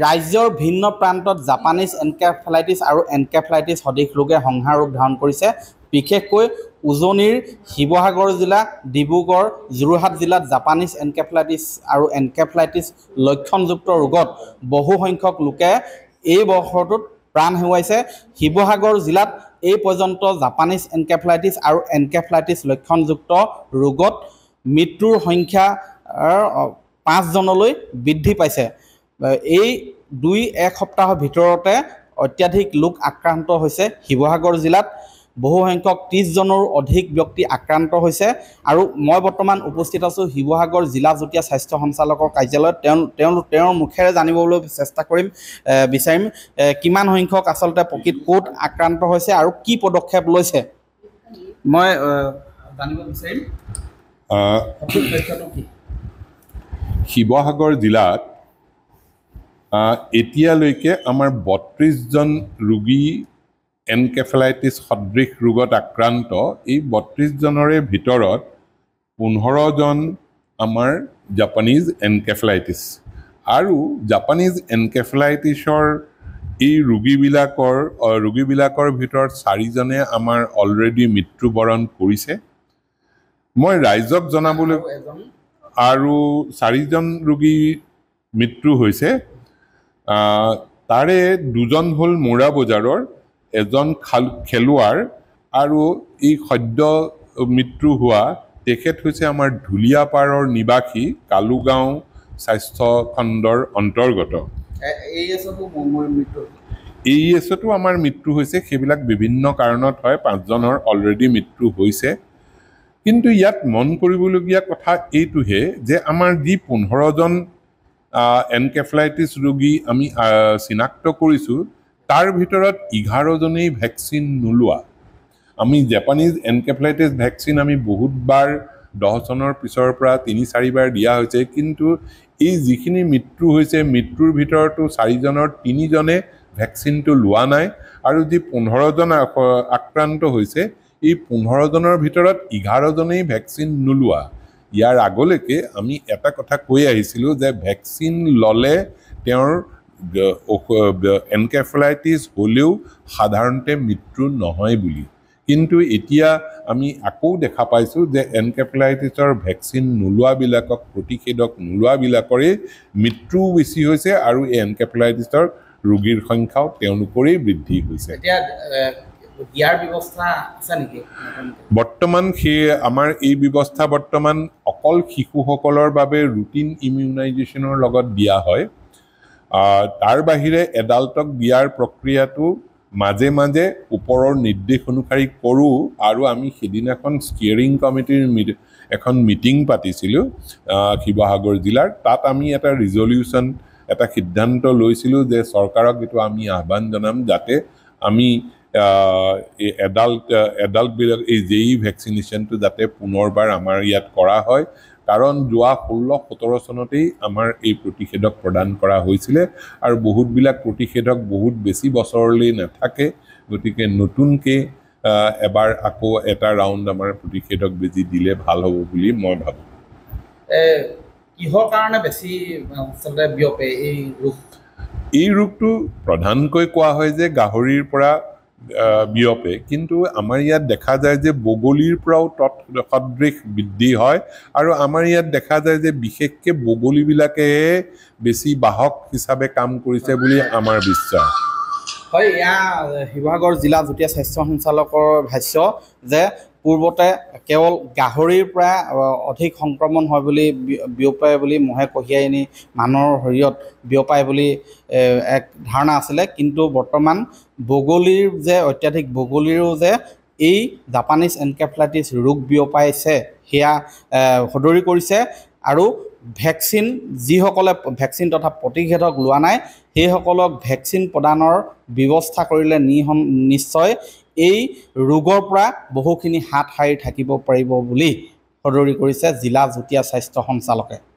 ৰাজ্যৰ ভিন্ন প্ৰান্তত জাপানিজ এনকেফেলাইটিছ আৰু এনকেফেলাইটিছ সদৃশ ৰোগে সংহাৰ ৰূপ ধাৰণ কৰিছে বিশেষকৈ উজনিৰ শিৱসাগৰ জিলা ডিব্ৰুগড় যোৰহাট জিলাত জাপানিজ এনকেফেলাইটিছ আৰু এনকেফেলাইটিছ লক্ষণযুক্ত ৰোগত বহুসংখ্যক লোকে এই বৰ্ষটোত প্ৰাণ হেৰুৱাইছে শিৱসাগৰ জিলাত এই পৰ্যন্ত জাপানিজ এনকেফেলাইটিছ আৰু এনকেফেলাইটিছ লক্ষণযুক্ত ৰোগত মৃত্যুৰ সংখ্যা পাঁচজনলৈ বৃদ্ধি পাইছে এই দুই এক সপ্তাহৰ ভিতৰতে অত্যাধিক লোক আক্ৰান্ত হৈছে শিৱসাগৰ জিলাত বহুসংখ্যক ত্ৰিছজনৰো অধিক ব্যক্তি আক্ৰান্ত হৈছে আৰু মই বৰ্তমান উপস্থিত আছোঁ শিৱসাগৰ জিলা যুটীয়া স্বাস্থ্য সঞ্চালকৰ কাৰ্যালয়ত তেওঁ তেওঁ তেওঁৰ মুখেৰে জানিবলৈ চেষ্টা কৰিম বিচাৰিম কিমান সংখ্যক আচলতে প্ৰকৃত ক'ত আক্ৰান্ত হৈছে আৰু কি পদক্ষেপ লৈছে মই জানিব বিচাৰিম শিৱসাগৰ জিলাত এতিয়ালৈকে আমাৰ বত্ৰিছজন ৰোগী এনকেফেলাইটিছ সদৃশ ৰোগত আক্ৰান্ত এই বত্ৰিছজনৰে ভিতৰত পোন্ধৰজন আমাৰ জাপানীজ এনকেফেলাইটিছ আৰু জাপানিজ এনকেফেলাইটিছৰ এই ৰোগীবিলাকৰ ৰোগীবিলাকৰ ভিতৰত চাৰিজনে আমাৰ অলৰেডি মৃত্যুবৰণ কৰিছে মই ৰাইজক জনাবলৈ আৰু চাৰিজন ৰোগী মৃত্যু হৈছে তাৰে দুজন হ'ল মৌৰা বজাৰৰ এজন খাল খেলুৱাৰ আৰু এই সদ্য মৃত্যু হোৱা তেখেত হৈছে আমাৰ ঢুলীয়া পাৰৰ নিবাসী কালুগাঁও স্বাস্থ্য খণ্ডৰ অন্তৰ্গত এ ই এছতো e e আমাৰ মৃত্যু হৈছে সেইবিলাক বিভিন্ন কাৰণত হয় পাঁচজনৰ অলৰেডি মৃত্যু হৈছে কিন্তু ইয়াত মন কৰিবলগীয়া কথা এইটোহে যে আমাৰ যি পোন্ধৰজন এনকেফেলাইটিছ ৰোগী আমি চিনাক্ত কৰিছোঁ তাৰ ভিতৰত এঘাৰজনেই ভেকচিন নোলোৱা আমি জাপানীজ এনকেফেলাইটিছ ভেকচিন আমি বহুতবাৰ দহ চনৰ পিছৰ পৰা তিনি চাৰিবাৰ দিয়া হৈছে কিন্তু এই যিখিনি মৃত্যু হৈছে মৃত্যুৰ ভিতৰতো চাৰিজনৰ তিনিজনে ভেকচিনটো লোৱা নাই আৰু যি পোন্ধৰজন আক্ৰান্ত হৈছে এই পোন্ধৰজনৰ ভিতৰত এঘাৰজনেই ভেকচিন নোলোৱা ইয়াৰ আগলৈকে আমি এটা কথা কৈ আহিছিলোঁ যে ভেকচিন ল'লে তেওঁৰ এনকেফেলাইটিছ হ'লেও সাধাৰণতে মৃত্যু নহয় বুলি কিন্তু এতিয়া আমি আকৌ দেখা পাইছোঁ যে এনকেফেলাইটিছৰ ভেকচিন নোলোৱাবিলাকক প্ৰতিষেধক নোলোৱাবিলাকৰেই মৃত্যুও বেছি হৈছে আৰু এই এনকেফেলাইটিছৰ ৰোগীৰ সংখ্যাও তেওঁলোকৰেই বৃদ্ধি হৈছে এতিয়া ইয়াৰ ব্যৱস্থা আছে নেকি বৰ্তমান সেই আমাৰ এই ব্যৱস্থা বৰ্তমান অকল শিশুসকলৰ বাবে ৰুটিন ইমিউনাইজেশ্যনৰ লগত দিয়া হয় তাৰ বাহিৰে এডাল্টক দিয়াৰ প্ৰক্ৰিয়াটো মাজে মাজে ওপৰৰ নিৰ্দেশ অনুসাৰি কৰোঁ আৰু আমি সেইদিনাখন ষ্টিয়েৰিং কমিটিৰ মি এখন মিটিং পাতিছিলোঁ শিৱসাগৰ জিলাৰ তাত আমি এটা ৰিজলিউশ্যন এটা সিদ্ধান্ত লৈছিলোঁ যে চৰকাৰক এইটো আমি আহ্বান জনাম যাতে আমি এডাল্ট এডাল্টবিলাক এই জে ভেকচিনেশ্যনটো e যাতে পুনৰবাৰ আমাৰ ইয়াত কৰা হয় কাৰণ যোৱা ষোল্ল সোতৰ চনতেই আমাৰ এই প্ৰতিষেধক প্ৰদান কৰা হৈছিলে আৰু বহুতবিলাক প্ৰতিষেধক বহুত বেছি বছৰলৈ নাথাকে গতিকে নতুনকৈ এবাৰ আকৌ এটা ৰাউণ্ড আমাৰ প্ৰতিষেধক বেজী দিলে ভাল হ'ব বুলি মই ভাবোঁ কিহৰ কাৰণে বেছি আচলতে বিয়পে এই ৰোগ এই ৰোগটো প্ৰধানকৈ কোৱা হয় যে গাহৰিৰ পৰা বিয়পে কিন্তু আমাৰ ইয়াত দেখা যায় যে বগলীৰ পৰাও তৎ সদৃশ বৃদ্ধি হয় আৰু আমাৰ ইয়াত দেখা যায় যে বিশেষকৈ বগলীবিলাকে বেছি বাহক হিচাপে কাম কৰিছে বুলি আমাৰ বিশ্বাস হয় এয়া শিৱসাগৰ জিলা যুটীয়া স্বাস্থ্য সঞ্চালকৰ ভাষ্য যে পূৰ্বতে কেৱল গাহৰিৰ পৰা অধিক সংক্ৰমণ হয় বুলি বিয়পায় বুলি মহে কঢ়িয়াই নি মানুহৰ শৰীৰত বিয়পায় বুলি এক ধাৰণা আছিলে কিন্তু বৰ্তমান বগলীৰ যে অত্যাধিক বগলীৰো যে এই জাপানিজ এনকেফেলাইটিছ ৰোগ বিয়পাইছে সেয়া সদৰি কৰিছে আৰু ভেকচিন যিসকলে ভেকচিন তথা প্ৰতিষেধক লোৱা নাই সেইসকলক ভেকচিন প্ৰদানৰ ব্যৱস্থা কৰিলে নিশ্চয় এই ৰোগৰ পৰা বহুখিনি হাত সাৰি থাকিব পাৰিব বুলি সদৰি কৰিছে জিলা যুটীয়া স্বাস্থ্য সঞ্চালকে